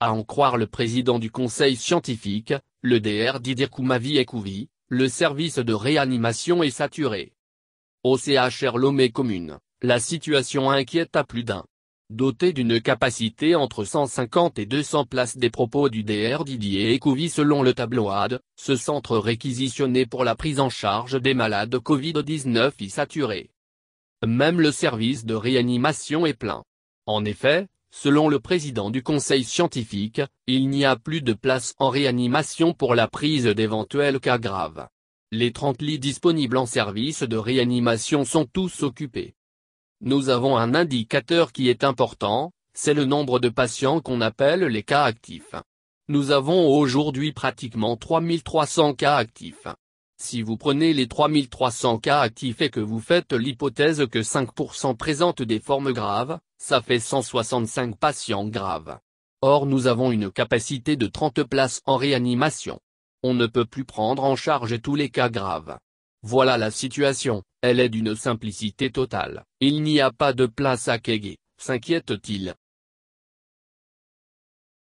À en croire le président du conseil scientifique, le DR Didier Koumavi Ekouvi, le service de réanimation est saturé. Au CHR Lomé Commune, la situation inquiète à plus d'un. Doté d'une capacité entre 150 et 200 places des propos du DR Didier Ecouvi selon le tableau ce centre réquisitionné pour la prise en charge des malades Covid-19 est saturé. Même le service de réanimation est plein. En effet, Selon le président du conseil scientifique, il n'y a plus de place en réanimation pour la prise d'éventuels cas graves. Les 30 lits disponibles en service de réanimation sont tous occupés. Nous avons un indicateur qui est important, c'est le nombre de patients qu'on appelle les cas actifs. Nous avons aujourd'hui pratiquement 3300 cas actifs. Si vous prenez les 3300 cas actifs et que vous faites l'hypothèse que 5% présentent des formes graves, ça fait 165 patients graves. Or nous avons une capacité de 30 places en réanimation. On ne peut plus prendre en charge tous les cas graves. Voilà la situation, elle est d'une simplicité totale, il n'y a pas de place à Kegy, s'inquiète-t-il.